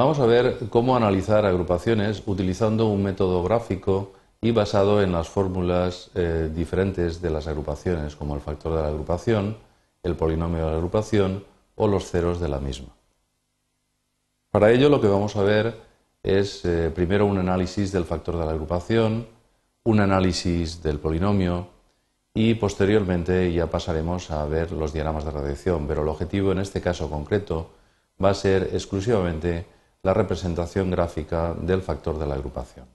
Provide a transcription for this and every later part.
Vamos a ver cómo analizar agrupaciones utilizando un método gráfico y basado en las fórmulas eh, diferentes de las agrupaciones, como el factor de la agrupación, el polinomio de la agrupación o los ceros de la misma. Para ello lo que vamos a ver es eh, primero un análisis del factor de la agrupación, un análisis del polinomio y posteriormente ya pasaremos a ver los diagramas de radiación, pero el objetivo en este caso concreto va a ser exclusivamente la representación gráfica del factor de la agrupación.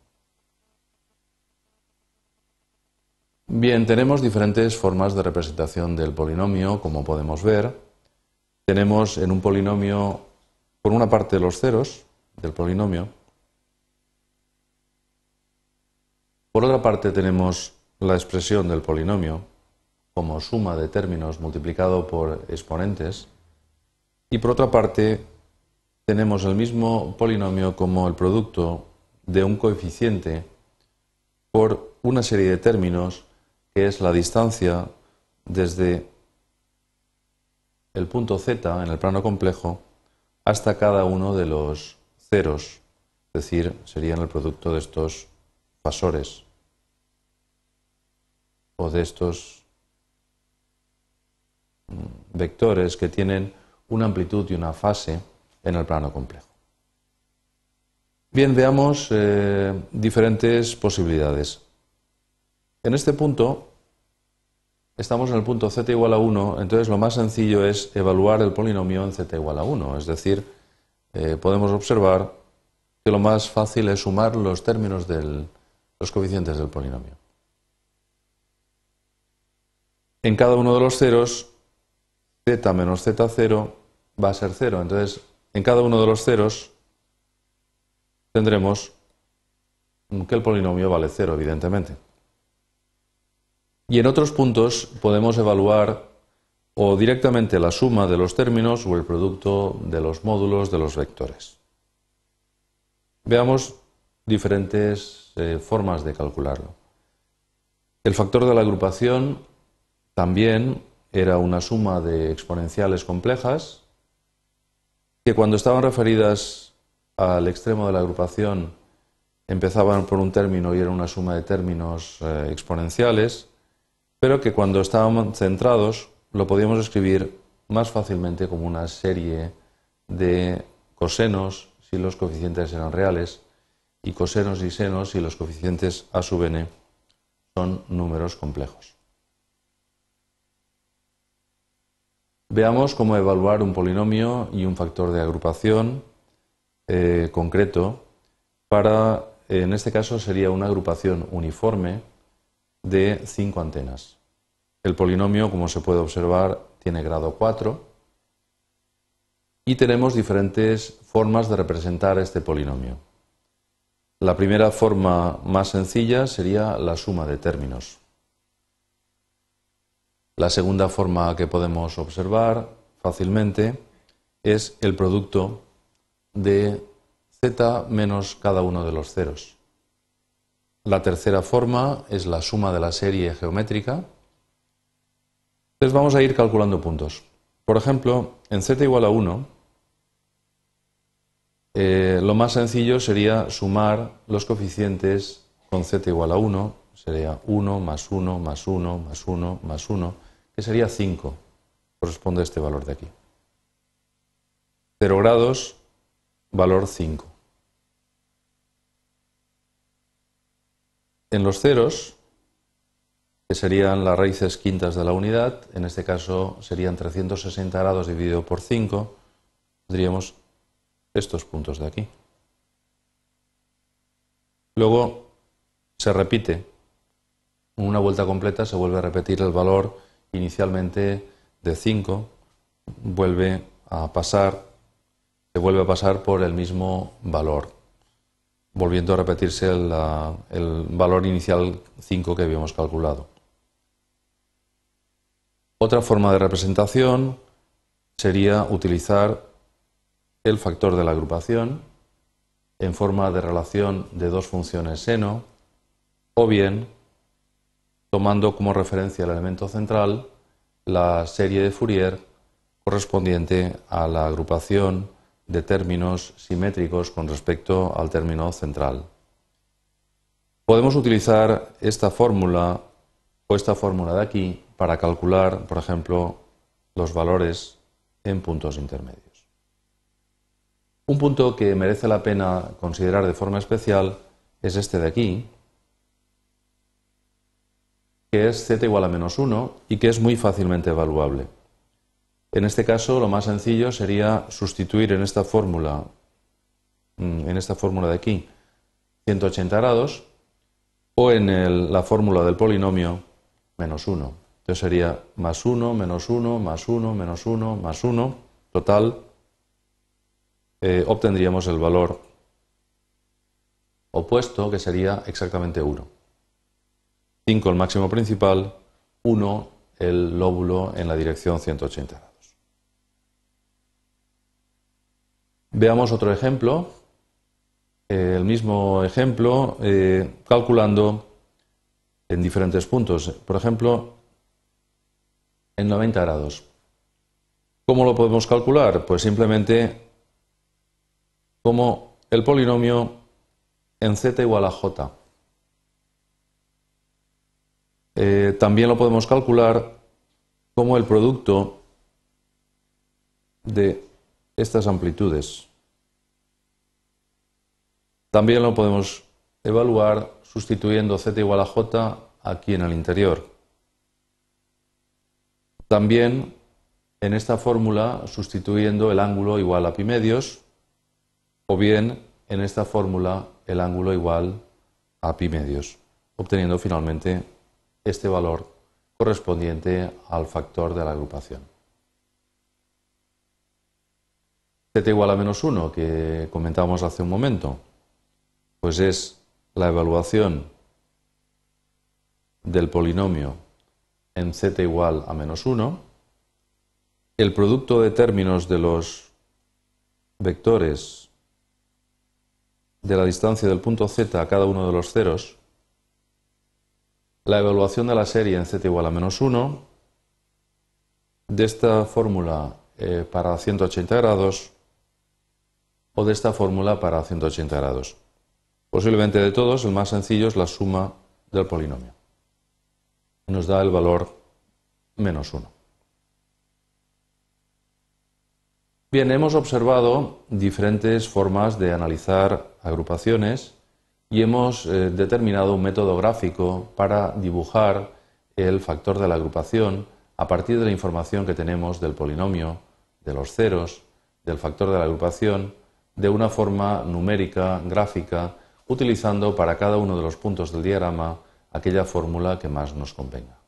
Bien, tenemos diferentes formas de representación del polinomio, como podemos ver. Tenemos en un polinomio, por una parte, los ceros del polinomio. Por otra parte, tenemos la expresión del polinomio como suma de términos multiplicado por exponentes. Y por otra parte, tenemos el mismo polinomio como el producto de un coeficiente por una serie de términos que es la distancia desde el punto z en el plano complejo hasta cada uno de los ceros, es decir, serían el producto de estos fasores o de estos mm, vectores que tienen una amplitud y una fase en el plano complejo. Bien, veamos eh, diferentes posibilidades. En este punto, estamos en el punto z igual a 1, entonces lo más sencillo es evaluar el polinomio en z igual a 1, es decir, eh, podemos observar que lo más fácil es sumar los términos de los coeficientes del polinomio. En cada uno de los ceros, z menos z0 va a ser 0, entonces en cada uno de los ceros tendremos que el polinomio vale cero, evidentemente. Y en otros puntos podemos evaluar o directamente la suma de los términos o el producto de los módulos de los vectores. Veamos diferentes eh, formas de calcularlo. El factor de la agrupación también era una suma de exponenciales complejas que cuando estaban referidas al extremo de la agrupación empezaban por un término y era una suma de términos eh, exponenciales, pero que cuando estaban centrados lo podíamos escribir más fácilmente como una serie de cosenos si los coeficientes eran reales y cosenos y senos si los coeficientes a sub n son números complejos. Veamos cómo evaluar un polinomio y un factor de agrupación eh, concreto para, en este caso sería una agrupación uniforme de cinco antenas. El polinomio, como se puede observar, tiene grado 4 y tenemos diferentes formas de representar este polinomio. La primera forma más sencilla sería la suma de términos. La segunda forma que podemos observar fácilmente es el producto de z menos cada uno de los ceros. La tercera forma es la suma de la serie geométrica. Entonces vamos a ir calculando puntos. Por ejemplo, en z igual a 1, eh, lo más sencillo sería sumar los coeficientes con z igual a 1, sería 1 más 1 más 1 más 1 más 1, que sería 5, corresponde a este valor de aquí. 0 grados, valor 5. En los ceros, que serían las raíces quintas de la unidad, en este caso serían 360 grados dividido por 5, tendríamos estos puntos de aquí. Luego se repite, una vuelta completa se vuelve a repetir el valor inicialmente de 5 vuelve a pasar, se vuelve a pasar por el mismo valor, volviendo a repetirse el, el valor inicial 5 que habíamos calculado. Otra forma de representación sería utilizar el factor de la agrupación en forma de relación de dos funciones seno o bien tomando como referencia el elemento central la serie de Fourier correspondiente a la agrupación de términos simétricos con respecto al término central. Podemos utilizar esta fórmula o esta fórmula de aquí para calcular, por ejemplo, los valores en puntos intermedios. Un punto que merece la pena considerar de forma especial es este de aquí, que es z igual a menos 1 y que es muy fácilmente evaluable. En este caso, lo más sencillo sería sustituir en esta fórmula, mm, en esta fórmula de aquí, 180 grados, o en la fórmula del polinomio menos 1. Entonces sería más 1, menos 1, más 1, menos 1, más 1, total, eh, obtendríamos el valor opuesto que sería exactamente 1. 5 el máximo principal, 1 el lóbulo en la dirección 180 grados. Veamos otro ejemplo, eh, el mismo ejemplo, eh, calculando en diferentes puntos. Por ejemplo, en 90 grados. ¿Cómo lo podemos calcular? Pues simplemente como el polinomio en z igual a j. Eh, también lo podemos calcular como el producto de estas amplitudes. También lo podemos evaluar sustituyendo z igual a j aquí en el interior. También en esta fórmula sustituyendo el ángulo igual a pi medios o bien en esta fórmula el ángulo igual a pi medios, obteniendo finalmente este valor correspondiente al factor de la agrupación. Z igual a menos 1, que comentábamos hace un momento, pues es la evaluación del polinomio en z igual a menos 1, el producto de términos de los vectores de la distancia del punto z a cada uno de los ceros la evaluación de la serie en z igual a menos 1. De esta fórmula eh, para 180 grados o de esta fórmula para 180 grados. Posiblemente de todos, el más sencillo es la suma del polinomio. Nos da el valor menos 1. Bien, hemos observado diferentes formas de analizar agrupaciones y hemos eh, determinado un método gráfico para dibujar el factor de la agrupación a partir de la información que tenemos del polinomio, de los ceros, del factor de la agrupación, de una forma numérica, gráfica, utilizando para cada uno de los puntos del diagrama aquella fórmula que más nos convenga.